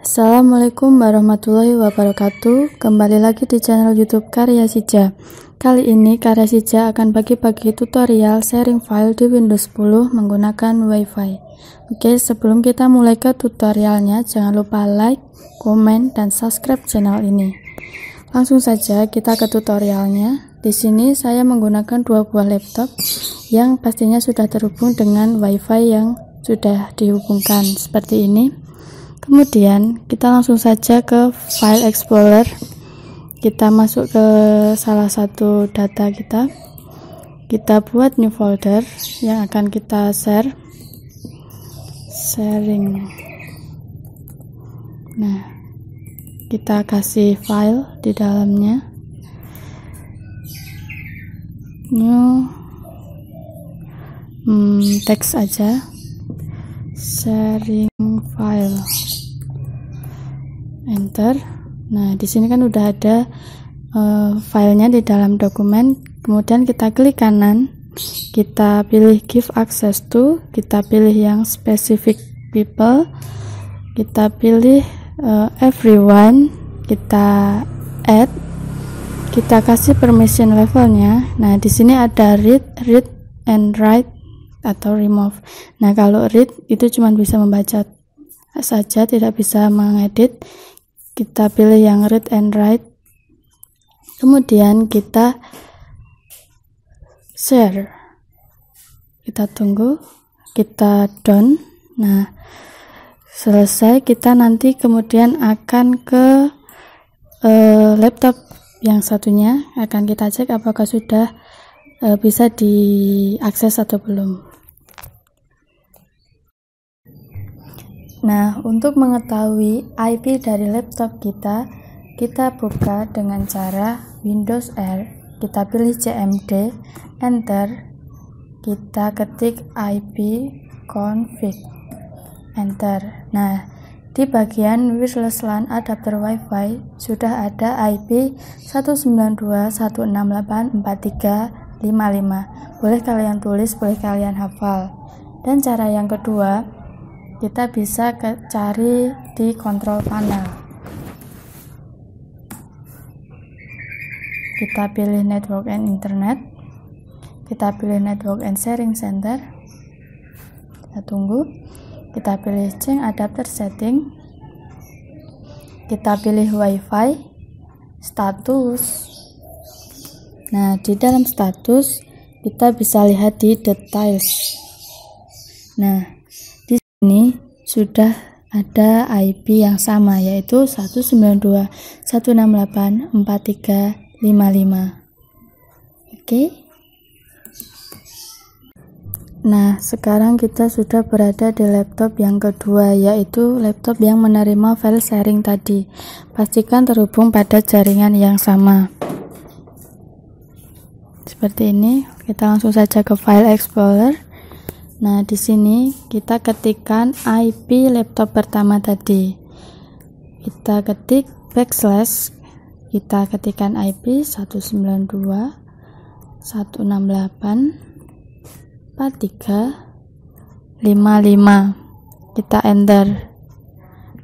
Assalamualaikum warahmatullahi wabarakatuh Kembali lagi di channel youtube Karya Sija Kali ini Karya Sija akan bagi-bagi tutorial sharing file di Windows 10 menggunakan WiFi Oke sebelum kita mulai ke tutorialnya Jangan lupa like, komen, dan subscribe channel ini Langsung saja kita ke tutorialnya di sini saya menggunakan dua buah laptop yang pastinya sudah terhubung dengan WiFi yang sudah dihubungkan seperti ini kemudian kita langsung saja ke file explorer kita masuk ke salah satu data kita kita buat new folder yang akan kita share sharing nah kita kasih file di dalamnya new hmm, text aja sharing file enter nah di sini kan udah ada uh, filenya di dalam dokumen kemudian kita klik kanan kita pilih give access to kita pilih yang specific people kita pilih uh, everyone kita add kita kasih permission levelnya nah di sini ada read read and write atau remove. Nah, kalau read itu cuma bisa membaca saja, tidak bisa mengedit. Kita pilih yang read and write. Kemudian kita share. Kita tunggu, kita down. Nah, selesai kita nanti kemudian akan ke uh, laptop yang satunya akan kita cek apakah sudah uh, bisa diakses atau belum. Nah, untuk mengetahui IP dari laptop kita, kita buka dengan cara Windows R, kita pilih CMD, enter, kita ketik IP config, enter. Nah, di bagian wireless LAN adapter WiFi sudah ada IP 192.168.43.55. Boleh kalian tulis, boleh kalian hafal. Dan cara yang kedua, kita bisa ke, cari di kontrol panel kita pilih network and internet kita pilih network and sharing center kita tunggu kita pilih change adapter setting kita pilih wifi status nah di dalam status kita bisa lihat di details nah ini sudah ada IP yang sama yaitu 192.168.4355. Oke. Nah, sekarang kita sudah berada di laptop yang kedua yaitu laptop yang menerima file sharing tadi. Pastikan terhubung pada jaringan yang sama. Seperti ini, kita langsung saja ke file explorer. Nah, di sini kita ketikkan IP laptop pertama tadi. Kita ketik backslash, kita ketikkan IP 192 168 43 55. Kita enter.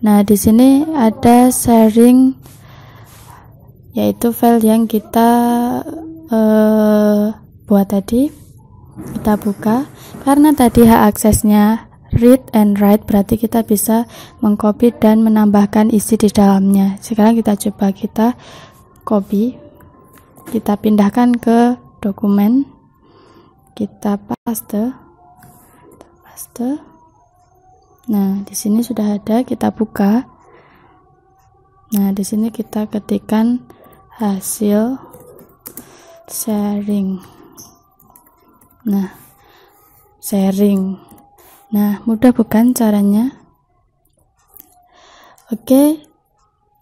Nah, di sini ada sharing yaitu file yang kita uh, buat tadi. Kita buka, karena tadi hak aksesnya read and write berarti kita bisa mengcopy dan menambahkan isi di dalamnya. Sekarang kita coba kita copy, kita pindahkan ke dokumen, kita paste, paste. Nah, di sini sudah ada, kita buka. Nah, di sini kita ketikkan hasil sharing. Nah, sharing. Nah, mudah bukan caranya? Oke,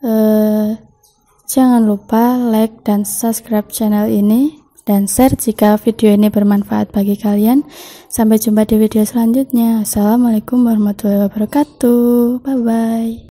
eh, jangan lupa like dan subscribe channel ini dan share jika video ini bermanfaat bagi kalian. Sampai jumpa di video selanjutnya. Assalamualaikum warahmatullahi wabarakatuh. Bye bye.